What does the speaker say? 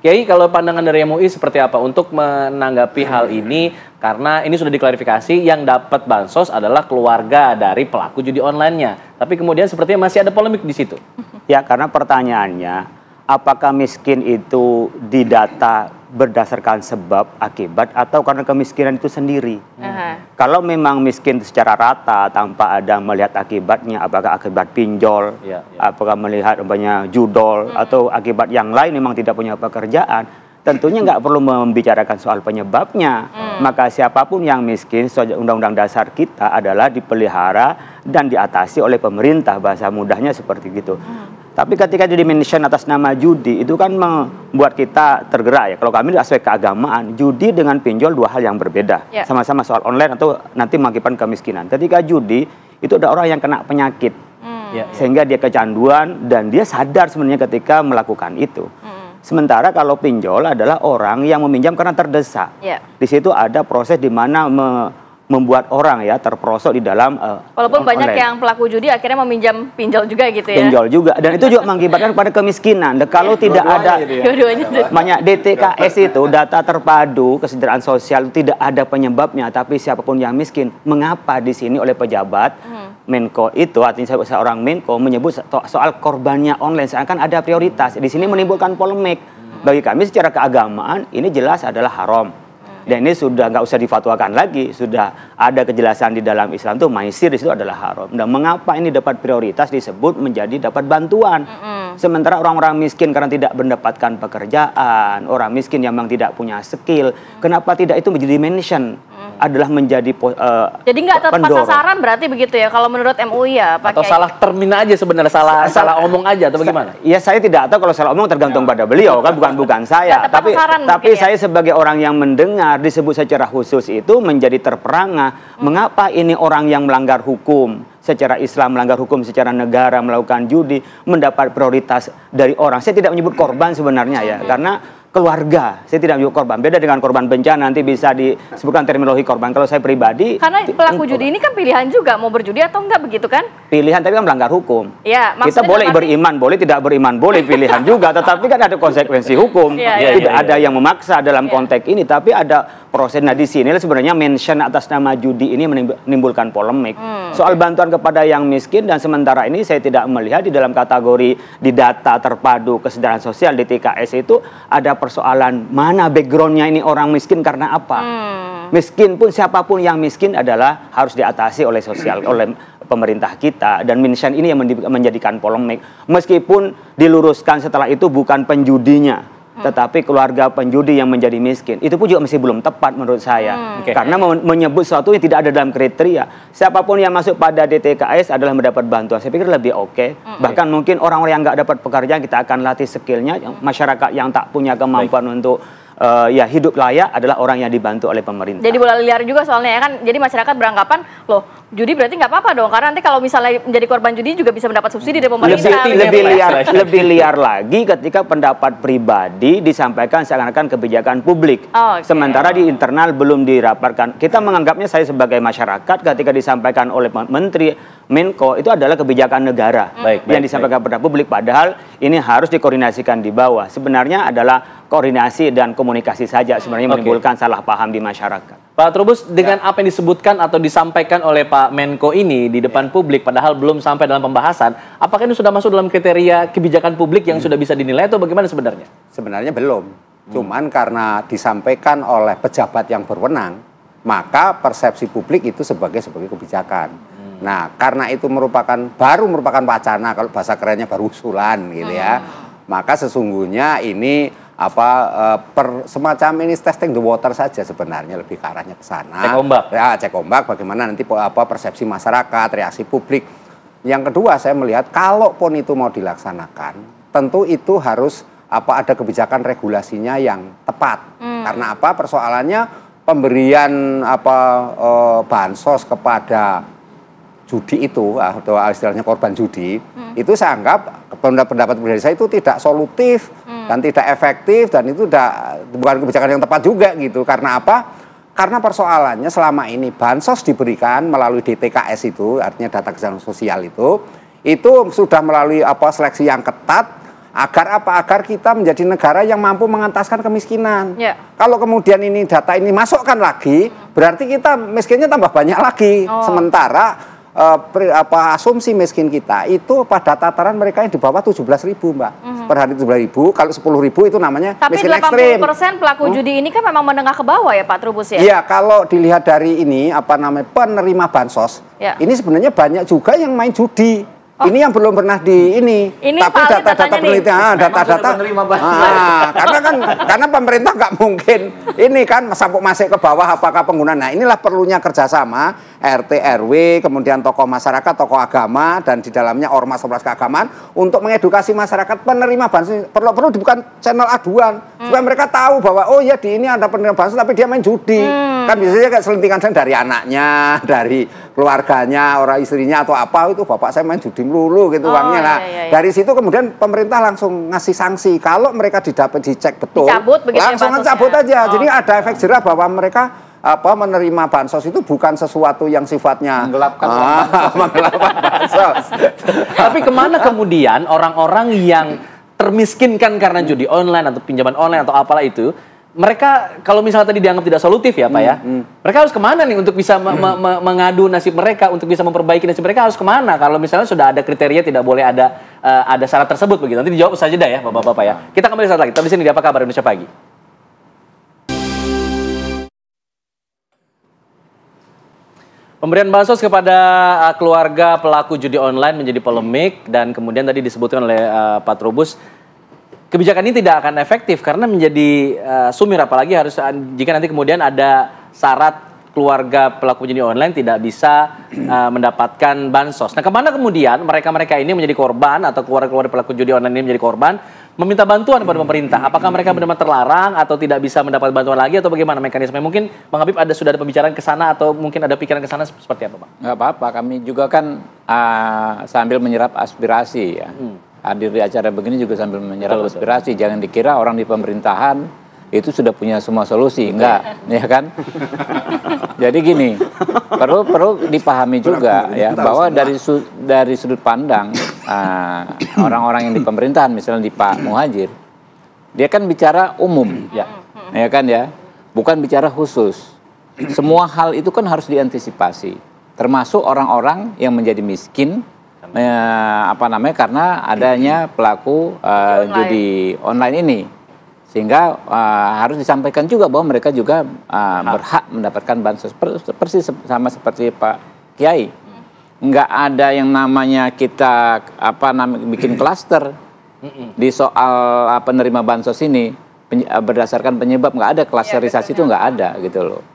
Kiai, kalau pandangan dari MUI seperti apa untuk menanggapi hal ini? Karena ini sudah diklarifikasi, yang dapat bansos adalah keluarga dari pelaku judi online-nya. Tapi kemudian sepertinya masih ada polemik di situ. Ya, karena pertanyaannya, apakah miskin itu didata berdasarkan sebab akibat atau karena kemiskinan itu sendiri. Uh -huh. Kalau memang miskin secara rata tanpa ada melihat akibatnya, apakah akibat pinjol, yeah, yeah. apakah melihat banyak judol uh atau akibat yang lain memang tidak punya pekerjaan, tentunya nggak perlu membicarakan soal penyebabnya. Uh Maka siapapun yang miskin, undang-undang dasar kita adalah dipelihara dan diatasi oleh pemerintah bahasa mudahnya seperti gitu. Uh tapi ketika jadi mention atas nama judi itu kan membuat kita tergerak ya. Kalau kami lihat aspek keagamaan, judi dengan pinjol dua hal yang berbeda. sama ya. Sama-sama soal online atau nanti mengakibatkan kemiskinan. Ketika judi itu ada orang yang kena penyakit. Mm. Yeah, ya. Sehingga dia kecanduan dan dia sadar sebenarnya ketika melakukan itu. Mm. Sementara kalau pinjol adalah orang yang meminjam karena terdesak. Yeah. Di situ ada proses di mana me membuat orang ya terperosok di dalam uh, walaupun online. banyak yang pelaku judi akhirnya meminjam pinjol juga gitu ya pinjol juga dan itu juga mengakibatkan pada kemiskinan dan kalau iya, tidak ada gitu ya. Iya, banyak DTKS itu data terpadu kesejahteraan sosial tidak ada penyebabnya tapi siapapun yang miskin mengapa di sini oleh pejabat hmm. Menko itu artinya seorang Menko menyebut soal korbannya online seakan ada prioritas di sini menimbulkan polemik hmm. bagi kami secara keagamaan ini jelas adalah haram dan ini sudah nggak usah difatwakan lagi sudah ada kejelasan di dalam Islam tuh maisir di situ adalah haram dan mengapa ini dapat prioritas disebut menjadi dapat bantuan mm -hmm. sementara orang-orang miskin karena tidak mendapatkan pekerjaan orang miskin yang memang tidak punya skill mm -hmm. kenapa tidak itu menjadi mention Hmm. adalah menjadi uh, jadi nggak tepat pendorong. sasaran berarti begitu ya kalau menurut MUI ya Pak atau Kaya. salah termina aja sebenarnya salah Sa salah omong aja atau bagaimana ya saya tidak tahu kalau salah omong tergantung ya. pada beliau kan bukan bukan saya tapi tapi ya. saya ya. sebagai orang yang mendengar disebut secara khusus itu menjadi terperangah hmm. mengapa ini orang yang melanggar hukum secara Islam melanggar hukum secara negara melakukan judi mendapat prioritas dari orang saya tidak menyebut korban sebenarnya ya hmm. karena keluarga. Saya tidak menyebut korban. Beda dengan korban bencana nanti bisa disebutkan terminologi korban. Kalau saya pribadi Karena pelaku judi ini kan pilihan juga mau berjudi atau enggak begitu kan? Pilihan tapi kan melanggar hukum. Ya, kita boleh beriman, boleh tidak beriman, boleh pilihan juga, tetapi kan ada konsekuensi hukum. Ya, tidak ya, ya, iya. ada yang memaksa dalam iya. konteks ini, tapi ada proses. Nah di sini sebenarnya mention atas nama judi ini menimbulkan polemik hmm. soal bantuan kepada yang miskin dan sementara ini saya tidak melihat di dalam kategori di data terpadu kesejahteraan sosial di TKS itu ada persoalan mana backgroundnya ini orang miskin karena apa. Hmm. Miskin pun siapapun yang miskin adalah harus diatasi oleh sosial oleh pemerintah kita dan mention ini yang menjadikan polemik meskipun diluruskan setelah itu bukan penjudinya tetapi keluarga penjudi yang menjadi miskin. Itu pun juga masih belum tepat menurut saya. Hmm. Okay. Karena menyebut sesuatu yang tidak ada dalam kriteria. Siapapun yang masuk pada DTKS adalah mendapat bantuan. Saya pikir lebih oke. Okay. Hmm. Bahkan mungkin orang-orang yang nggak dapat pekerjaan kita akan latih skillnya. Hmm. Masyarakat yang tak punya kemampuan Baik. untuk uh, ya hidup layak adalah orang yang dibantu oleh pemerintah. Jadi bola liar juga soalnya ya kan. Jadi masyarakat beranggapan loh judi berarti nggak apa-apa dong karena nanti kalau misalnya menjadi korban judi juga bisa mendapat subsidi dari pemerintah. Lebih, iya, lebih iya, iya. liar, lebih liar lagi ketika pendapat pribadi disampaikan seakan-akan kebijakan publik. Oh, okay. Sementara di internal belum dirapatkan. Kita menganggapnya saya sebagai masyarakat ketika disampaikan oleh menteri Menko itu adalah kebijakan negara hmm. baik, yang baik, disampaikan baik. kepada publik. Padahal ini harus dikoordinasikan di bawah. Sebenarnya adalah koordinasi dan komunikasi saja sebenarnya okay. menimbulkan salah paham di masyarakat. Pak Trubus, dengan ya. apa yang disebutkan atau disampaikan oleh Pak Menko ini di depan ya. publik, padahal belum sampai dalam pembahasan, apakah ini sudah masuk dalam kriteria kebijakan publik yang hmm. sudah bisa dinilai atau bagaimana sebenarnya? Sebenarnya belum. Hmm. Cuman karena disampaikan oleh pejabat yang berwenang, maka persepsi publik itu sebagai sebagai kebijakan. Hmm. Nah, karena itu merupakan baru merupakan wacana kalau bahasa kerennya baru usulan gitu ya. Hmm. Maka sesungguhnya ini apa uh, per semacam ini testing the water saja sebenarnya lebih ke arahnya ke sana. Cek ombak. Ya, cek ombak bagaimana nanti apa persepsi masyarakat, reaksi publik. Yang kedua saya melihat kalau kalaupun itu mau dilaksanakan, tentu itu harus apa ada kebijakan regulasinya yang tepat. Hmm. Karena apa? Persoalannya pemberian apa eh, bansos kepada judi itu atau istilahnya korban judi hmm. itu saya anggap pendapat pendapat dari saya itu tidak solutif. Hmm dan tidak efektif dan itu tidak bukan kebijakan yang tepat juga gitu. Karena apa? Karena persoalannya selama ini bansos diberikan melalui DTKS itu, artinya data kesehatan sosial itu, itu sudah melalui apa seleksi yang ketat agar apa agar kita menjadi negara yang mampu mengentaskan kemiskinan. ya. Kalau kemudian ini data ini masukkan lagi, berarti kita miskinnya tambah banyak lagi. Oh. Sementara eh, apa asumsi miskin kita itu pada tataran mereka yang di bawah 17 ribu mbak mm -hmm. per hari 17 ribu kalau 10 ribu itu namanya tapi miskin 80 ekstrim. persen pelaku hmm? judi ini kan memang menengah ke bawah ya Pak Trubus ya? Iya kalau dilihat dari ini apa namanya penerima bansos ya. ini sebenarnya banyak juga yang main judi Oh. Ini yang belum pernah di ini. ini Tapi data-data penelitian, ah, data-data. Ah, karena kan karena pemerintah nggak mungkin ini kan sampuk masih ke bawah apakah pengguna, Nah, inilah perlunya kerjasama RT RW, kemudian tokoh masyarakat, tokoh agama dan di dalamnya ormas ormas keagamaan untuk mengedukasi masyarakat penerima bansos perlu perlu bukan channel aduan hmm. supaya mereka tahu bahwa oh ya di ini ada penerima bansos tapi dia main judi. Hmm Kan biasanya kayak selentingan saya dari anaknya, dari keluarganya, orang istrinya atau apa itu bapak saya main judi melulu gitu oh, uangnya. lah. Iya, iya, iya. dari situ kemudian pemerintah langsung ngasih sanksi kalau mereka didapat dicek betul. Dicabut ya langsung ya, aja. Oh, Jadi ada iya. efek jerah bahwa mereka apa menerima bansos itu bukan sesuatu yang sifatnya menggelapkan ah, menggelapkan bansos. Tapi kemana kemudian orang-orang yang termiskinkan karena judi online atau pinjaman online atau apalah itu mereka kalau misalnya tadi dianggap tidak solutif ya pak ya, hmm, hmm. mereka harus kemana nih untuk bisa me me me mengadu nasib mereka, untuk bisa memperbaiki nasib mereka harus kemana? Kalau misalnya sudah ada kriteria tidak boleh ada uh, ada syarat tersebut begitu. Nanti dijawab saja dah ya bapak-bapak ya. Kita kembali saat lagi. Tapi sini di apa kabar Indonesia pagi? Pemberian bansos kepada eh, keluarga pelaku judi online menjadi polemik dan kemudian tadi disebutkan oleh uh, Pak Trubus kebijakan ini tidak akan efektif karena menjadi uh, sumir apalagi harus eh, jika nanti kemudian ada syarat keluarga pelaku judi online tidak bisa uh, mendapatkan bansos. Nah, kemana kemudian mereka-mereka ini menjadi korban atau keluarga-keluarga pelaku judi online ini menjadi korban meminta bantuan kepada pemerintah? Apakah mereka benar-benar terlarang atau tidak bisa mendapat bantuan lagi atau bagaimana mekanisme? Mungkin Bang Habib ada sudah ada pembicaraan ke sana atau mungkin ada pikiran ke sana seperti apa, Pak? Enggak apa-apa, kami juga kan uh, sambil menyerap aspirasi ya. Hmm hadir di acara begini juga sambil menyerap betul, aspirasi. Jangan dikira orang di pemerintahan itu sudah punya semua solusi, enggak, ya kan? Jadi gini, perlu perlu dipahami juga ya bahwa dari su, dari sudut pandang ah, orang-orang uh, yang di pemerintahan, misalnya di Pak Muhajir, dia kan bicara umum, ya, ya kan ya, bukan bicara khusus. Semua hal itu kan harus diantisipasi, termasuk orang-orang yang menjadi miskin Eh, apa namanya karena adanya pelaku uh, online. judi online ini sehingga uh, harus disampaikan juga bahwa mereka juga uh, berhak mendapatkan bansos persis sama seperti Pak Kiai nggak ada yang namanya kita apa namanya bikin klaster di soal penerima bansos ini berdasarkan penyebab nggak ada iya, klasterisasi ya, itu nggak ada gitu loh